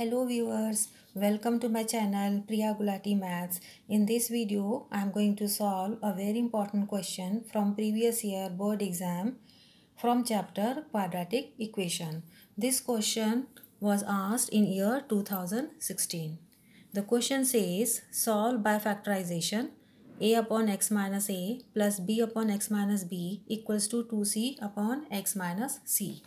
Hello viewers, welcome to my channel Priya Gulati Maths. In this video, I am going to solve a very important question from previous year board exam from chapter quadratic equation. This question was asked in year 2016. The question says solve by factorization a upon x minus a plus b upon x minus b equals to 2c upon x minus c.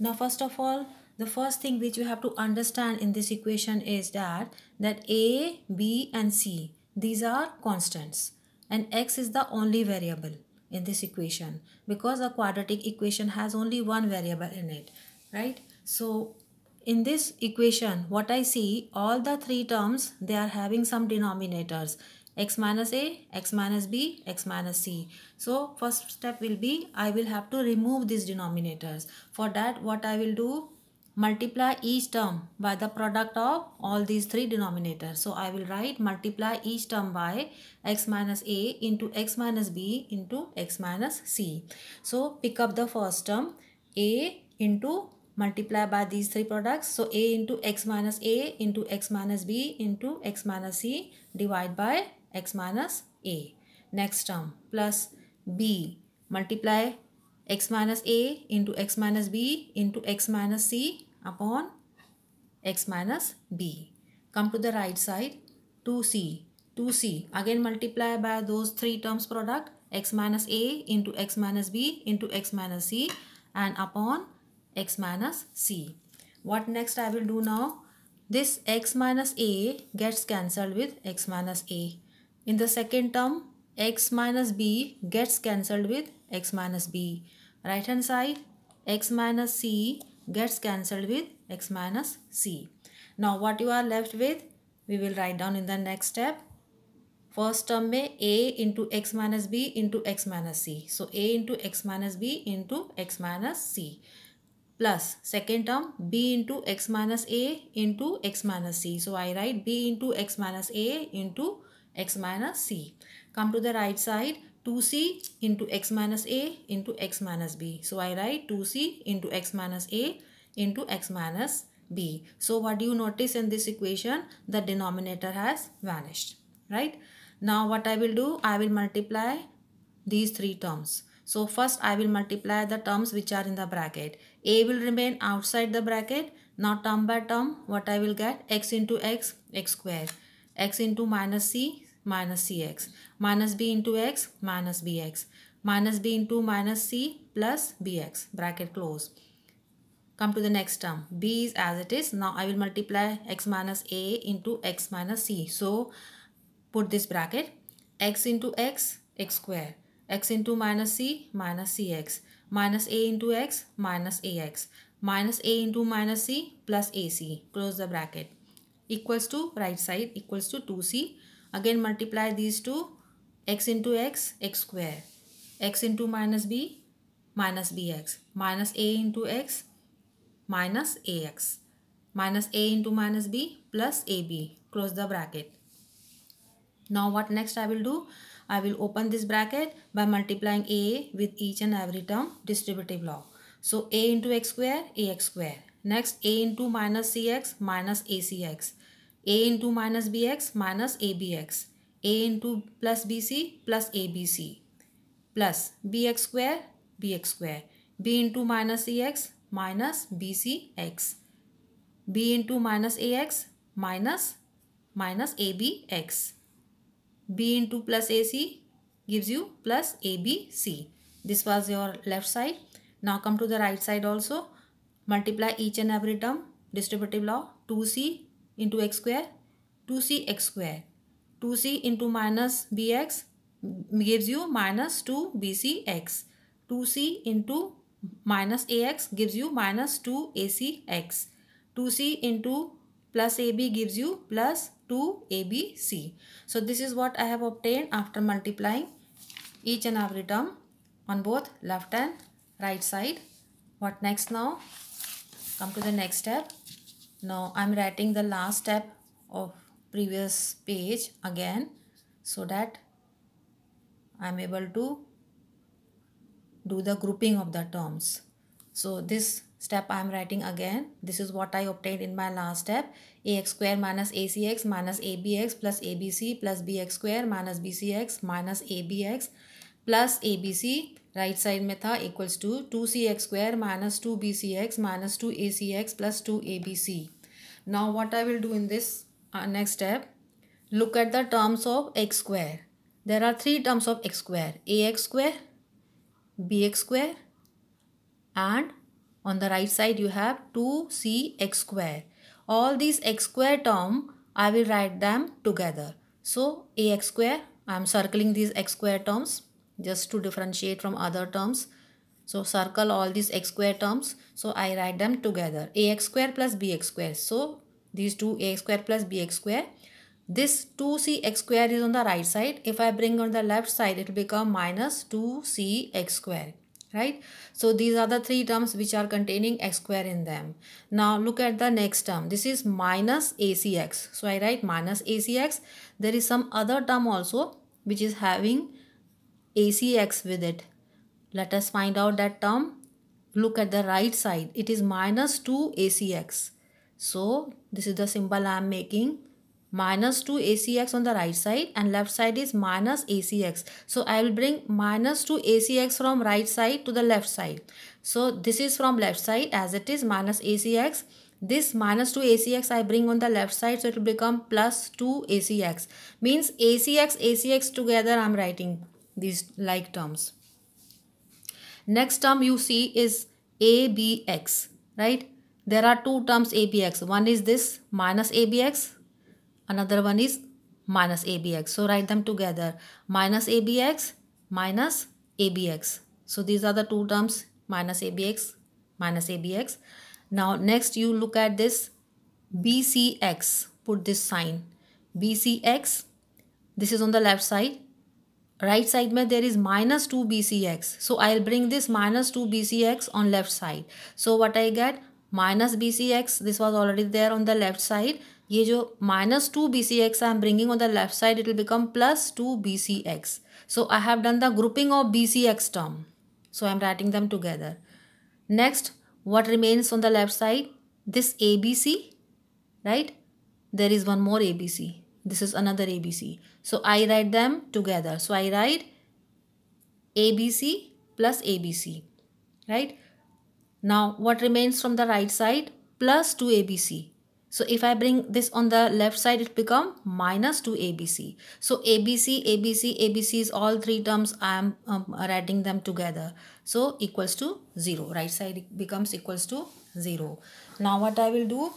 Now first of all the first thing which you have to understand in this equation is that that a b and c these are constants and x is the only variable in this equation because a quadratic equation has only one variable in it right so in this equation what i see all the three terms they are having some denominators x minus a x minus b x minus c so first step will be i will have to remove these denominators for that what i will do multiply each term by the product of all these three denominators. So I will write multiply each term by x minus a into x minus b into x minus c. So pick up the first term a into multiply by these three products. So a into x minus a into x minus b into x minus c divide by x minus a. Next term plus b multiply x minus a into x minus b into x minus c upon x minus b. Come to the right side 2c 2c again multiply by those three terms product x minus a into x minus b into x minus c and upon x minus c. What next I will do now? This x minus a gets cancelled with x minus a. In the second term x minus b gets cancelled with x minus b right hand side x minus c gets cancelled with x minus c. Now what you are left with we will write down in the next step. First term a into x minus b into x minus c. So a into x minus b into x minus c plus second term b into x minus a into x minus c. So I write b into x minus a into x minus c. Come to the right side 2c into x minus a into x minus b. So I write 2c into x minus a into x minus b. So what do you notice in this equation? The denominator has vanished, right? Now what I will do? I will multiply these three terms. So first I will multiply the terms which are in the bracket. A will remain outside the bracket. Now term by term what I will get? x into x, x square. x into minus c, minus cx minus b into x minus bx minus b into minus c plus bx bracket close come to the next term b is as it is now i will multiply x minus a into x minus c so put this bracket x into x x square x into minus c minus cx minus a into x minus ax minus a into minus c plus ac close the bracket equals to right side equals to 2c again multiply these two x into x x square x into minus b minus bx minus a into x minus ax minus a into minus b plus ab close the bracket now what next i will do i will open this bracket by multiplying a with each and every term distributive law so a into x square ax square next a into minus cx minus acx a into minus bx minus abx a into plus bc plus abc plus bx square bx square b into minus cx minus bcx b into minus ax minus minus abx b into plus ac gives you plus abc this was your left side now come to the right side also multiply each and every term distributive law 2c into x square 2cx square 2c into minus bx gives you minus 2bcx 2c into minus ax gives you minus 2acx 2c into plus ab gives you plus 2abc so this is what i have obtained after multiplying each and every term on both left and right side what next now come to the next step now I'm writing the last step of previous page again so that I'm able to do the grouping of the terms. So this step I am writing again. This is what I obtained in my last step. ax square minus acx minus abx plus abc plus bx square minus bcx minus abx plus ABC right side में था equals to 2cx square minus 2bcx minus 2acx plus 2abc now what I will do in this uh, next step look at the terms of x square there are three terms of x square ax square bx square and on the right side you have 2cx square all these x square term I will write them together so ax square I am circling these x square terms just to differentiate from other terms. So circle all these x square terms. So I write them together. ax square plus bx square. So these two ax square plus bx square. This 2cx square is on the right side. If I bring on the left side, it will become minus 2cx square. Right. So these are the three terms which are containing x square in them. Now look at the next term. This is minus acx. So I write minus acx. There is some other term also which is having ACX with it. Let us find out that term. Look at the right side. It is minus 2 ACX. So this is the symbol I am making. Minus 2 ACX on the right side and left side is minus ACX. So I will bring minus 2 ACX from right side to the left side. So this is from left side as it is minus ACX this minus 2 ACX I bring on the left side so it will become plus 2 ACX means ACX ACX together I'm writing these like terms next term you see is abx right there are two terms abx one is this minus abx another one is minus abx so write them together minus abx minus abx so these are the two terms minus abx minus abx now next you look at this bcx put this sign bcx this is on the left side right side mein there is minus 2 bcx so i'll bring this minus 2 bcx on left side so what i get minus bcx this was already there on the left side ये minus two bcx I am bringing on the left side. It will become plus two bcx. So I have done the grouping of bcx term. So I am writing them together. Next, what remains on the left side this abc right there is one more abc this is another ABC. So I write them together. So I write ABC plus ABC, right? Now what remains from the right side? Plus 2ABC. So if I bring this on the left side, it become minus 2ABC. So ABC, ABC, ABC is all three terms. I am um, writing them together. So equals to 0. Right side becomes equals to 0. Now what I will do?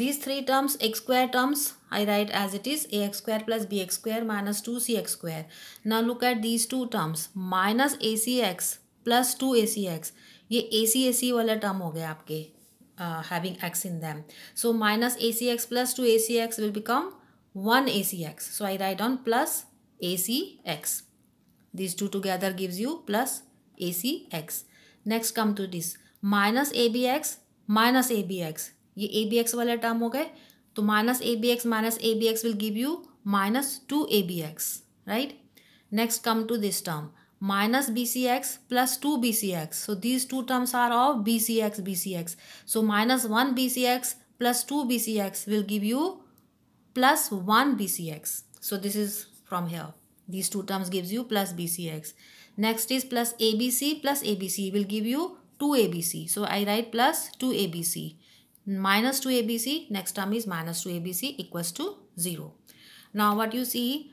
These three terms, x square terms, I write as it is ax square plus bx square minus 2cx square. Now look at these two terms, minus acx plus 2acx. ये ए सी वाला term हो गया आपके uh, having x in them. So minus a c x plus two a c x will become one a c x. So I write on plus a c x. these two together gives you plus acx. Next come to this minus abx minus abx. ये A B X वाले term हो गए तो minus A B X minus A B X will give you minus two A B X right next come to this term minus B C X plus two B C X so these two terms are of B C X B C X so minus one B C X plus two B C X will give you plus one B C X so this is from here this two terms gives you plus B C X next is plus A B C plus A B C will give you two A B C so I write plus two A B C minus 2abc, next term is minus 2abc equals to 0. Now what you see,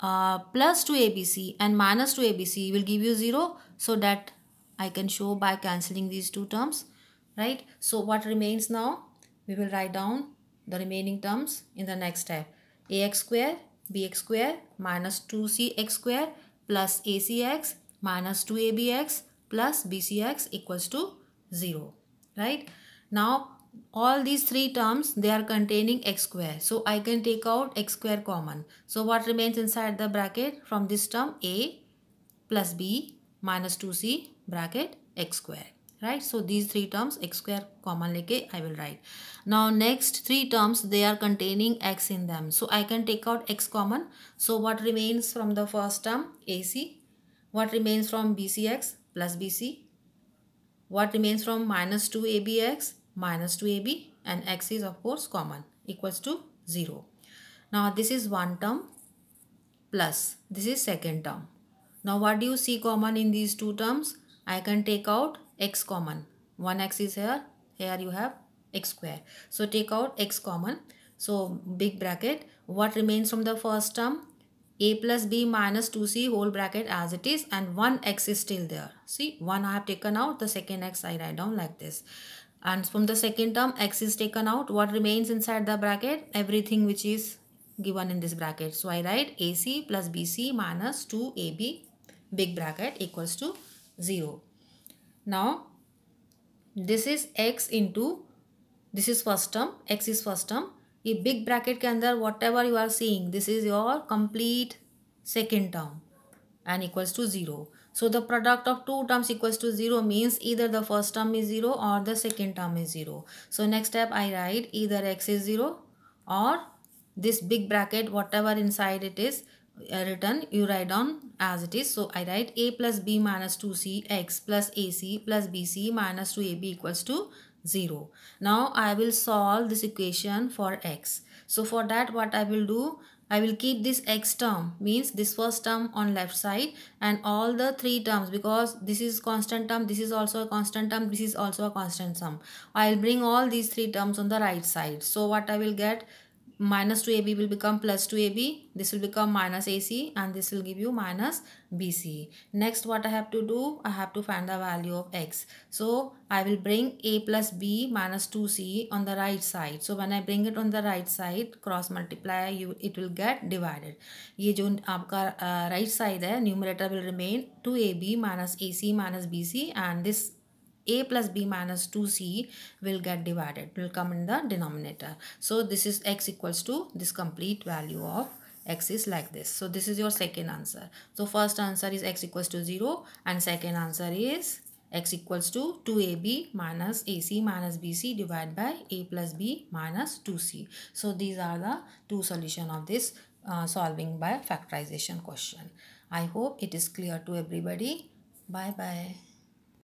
uh, plus 2abc and minus 2abc will give you 0 so that I can show by cancelling these two terms, right? So what remains now? We will write down the remaining terms in the next step. ax square, bx square, minus 2cx square plus acx minus 2abx plus bcx equals to 0, right? Now all these three terms they are containing x square so i can take out x square common so what remains inside the bracket from this term a plus b minus 2c bracket x square right so these three terms x square common leke i will write now next three terms they are containing x in them so i can take out x common so what remains from the first term ac what remains from bcx plus bc what remains from minus 2abx minus 2ab and x is of course common equals to 0. Now this is one term plus this is second term. Now what do you see common in these two terms? I can take out x common. 1x is here, here you have x square. So take out x common. So big bracket, what remains from the first term? a plus b minus 2c whole bracket as it is and 1x is still there. See 1 I have taken out, the second x I write down like this and from the second term x is taken out what remains inside the bracket everything which is given in this bracket so i write ac plus bc minus 2ab big bracket equals to 0 now this is x into this is first term x is first term A big bracket can there whatever you are seeing, this is your complete second term and equals to 0. So the product of two terms equals to 0 means either the first term is 0 or the second term is 0. So next step I write either x is 0 or this big bracket whatever inside it is uh, written you write down as it is. So I write a plus b minus 2c x plus ac plus bc minus 2ab equals to 0. Now I will solve this equation for x. So for that what I will do I will keep this x term means this first term on left side and all the three terms because this is constant term, this is also a constant term, this is also a constant sum. I will bring all these three terms on the right side. So what I will get minus 2ab will become plus 2ab this will become minus ac and this will give you minus bc next what i have to do i have to find the value of x so i will bring a plus b minus 2c on the right side so when i bring it on the right side cross multiply you it will get divided ये जो आपका uh, right side है numerator will remain 2ab minus ac minus bc and this a plus b minus 2c will get divided will come in the denominator so this is x equals to this complete value of x is like this so this is your second answer so first answer is x equals to 0 and second answer is x equals to 2ab minus ac minus bc divided by a plus b minus 2c so these are the two solution of this uh, solving by factorization question i hope it is clear to everybody bye bye